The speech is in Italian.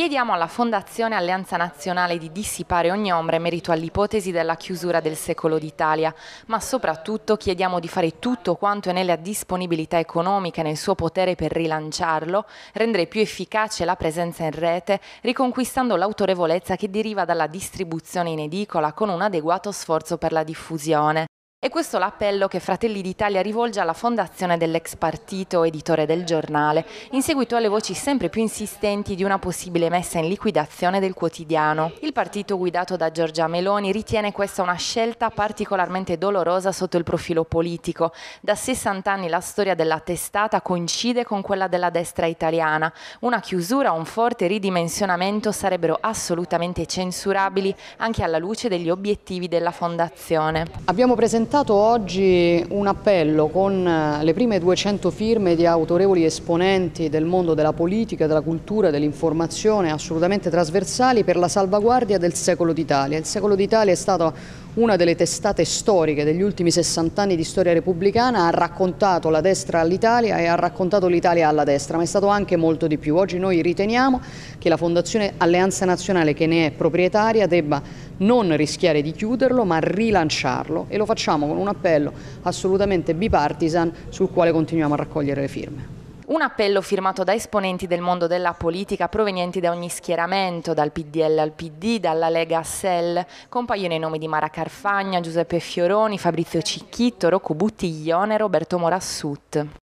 Chiediamo alla Fondazione Alleanza Nazionale di dissipare ogni ombra in merito all'ipotesi della chiusura del secolo d'Italia, ma soprattutto chiediamo di fare tutto quanto è nella disponibilità economica e nel suo potere per rilanciarlo, rendere più efficace la presenza in rete, riconquistando l'autorevolezza che deriva dalla distribuzione in edicola con un adeguato sforzo per la diffusione. E questo l'appello che Fratelli d'Italia rivolge alla fondazione dell'ex partito editore del giornale, in seguito alle voci sempre più insistenti di una possibile messa in liquidazione del quotidiano. Il partito guidato da Giorgia Meloni ritiene questa una scelta particolarmente dolorosa sotto il profilo politico. Da 60 anni la storia della testata coincide con quella della destra italiana. Una chiusura un forte ridimensionamento sarebbero assolutamente censurabili anche alla luce degli obiettivi della fondazione. Abbiamo presentato presentato oggi un appello con eh, le prime 200 firme di autorevoli esponenti del mondo della politica, della cultura, dell'informazione assolutamente trasversali per la salvaguardia del secolo d'Italia. Il secolo d'Italia è stato una delle testate storiche degli ultimi 60 anni di storia repubblicana, ha raccontato la destra all'Italia e ha raccontato l'Italia alla destra, ma è stato anche molto di più. Oggi noi riteniamo che la Fondazione Alleanza Nazionale, che ne è proprietaria, debba non rischiare di chiuderlo ma rilanciarlo e lo facciamo con un appello assolutamente bipartisan sul quale continuiamo a raccogliere le firme. Un appello firmato da esponenti del mondo della politica provenienti da ogni schieramento, dal PDL al PD, dalla Lega a SEL. Compaiono i nomi di Mara Carfagna, Giuseppe Fioroni, Fabrizio Cicchitto, Rocco Buttiglione e Roberto Morassut.